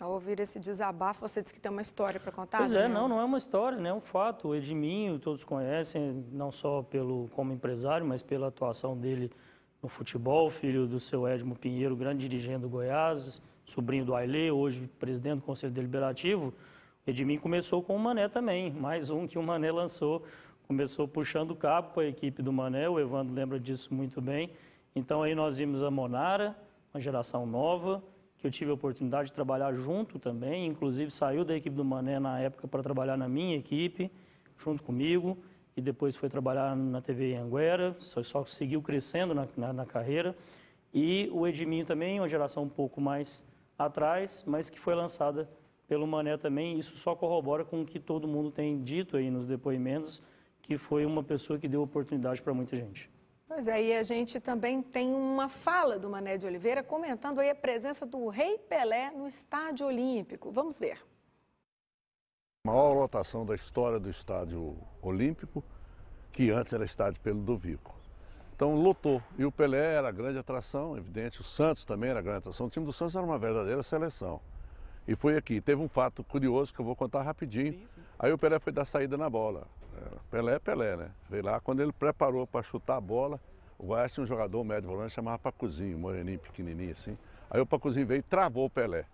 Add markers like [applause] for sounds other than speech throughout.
Ao ouvir esse desabafo, você disse que tem uma história para contar? Pois é, né? não, não é uma história, né? é um fato. O Edminho, todos conhecem, não só pelo, como empresário, mas pela atuação dele no futebol, filho do seu Edmo Pinheiro, grande dirigente do Goiás, sobrinho do Ailê, hoje presidente do Conselho Deliberativo. O Edminho começou com o Mané também, mais um que o Mané lançou. Começou puxando o cabo para a equipe do Mané, o Evandro lembra disso muito bem. Então aí nós vimos a Monara, uma geração nova, que eu tive a oportunidade de trabalhar junto também, inclusive saiu da equipe do Mané na época para trabalhar na minha equipe, junto comigo, e depois foi trabalhar na TV Anguera, só, só seguiu crescendo na, na, na carreira. E o Edminho também, uma geração um pouco mais atrás, mas que foi lançada pelo Mané também. Isso só corrobora com o que todo mundo tem dito aí nos depoimentos, que foi uma pessoa que deu oportunidade para muita gente. Pois é, aí é, a gente também tem uma fala do Mané de Oliveira comentando aí a presença do Rei Pelé no Estádio Olímpico. Vamos ver. maior lotação da história do Estádio Olímpico, que antes era Estádio Pelo do Vico. Então lotou. E o Pelé era grande atração, evidente. O Santos também era grande atração. O time do Santos era uma verdadeira seleção. E foi aqui. Teve um fato curioso que eu vou contar rapidinho. Sim, sim. Aí o Pelé foi dar saída na bola. É, Pelé, é Pelé, né? Veio lá, quando ele preparou para chutar a bola, o Goiás tinha um jogador um médio volante chamava Pacuzinho, moreninho, pequenininho assim. Aí o Pacuzinho veio e travou o Pelé.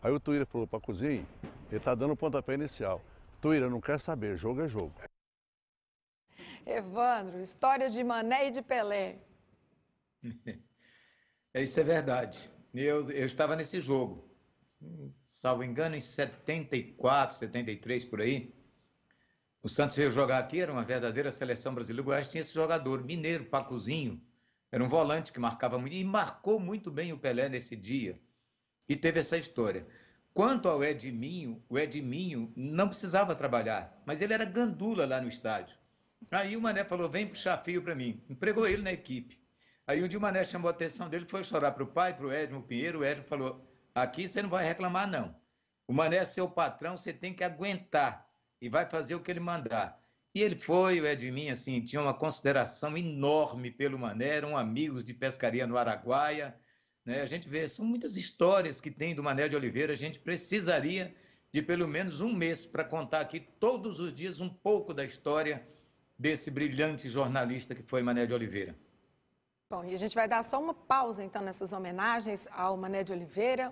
Aí o Tuíra falou, Pacuzinho, ele tá dando o pontapé inicial. Tuíra, não quer saber, jogo é jogo. Evandro, histórias de Mané e de Pelé. [laughs] É, isso é verdade. Eu, eu estava nesse jogo salvo engano, em 74, 73 por aí. O Santos veio jogar aqui, era uma verdadeira seleção brasileira. O Goiás tinha esse jogador mineiro, Pacuzinho. Era um volante que marcava muito e marcou muito bem o Pelé nesse dia. E teve essa história. Quanto ao Edminho, o Edminho não precisava trabalhar, mas ele era gandula lá no estádio. Aí o Mané falou: vem puxar fio para mim. Empregou ele na equipe. Aí um dia o Mané chamou a atenção dele, foi chorar para o pai, para o Edmo Pinheiro. O Edmo falou: Aqui você não vai reclamar, não. O Mané é seu patrão, você tem que aguentar e vai fazer o que ele mandar. E ele foi, o Edminho, assim, tinha uma consideração enorme pelo Mané, eram amigos de pescaria no Araguaia. Né? A gente vê, são muitas histórias que tem do Mané de Oliveira, a gente precisaria de pelo menos um mês para contar aqui todos os dias um pouco da história desse brilhante jornalista que foi Mané de Oliveira. Bom, e a gente vai dar só uma pausa então nessas homenagens ao Mané de Oliveira,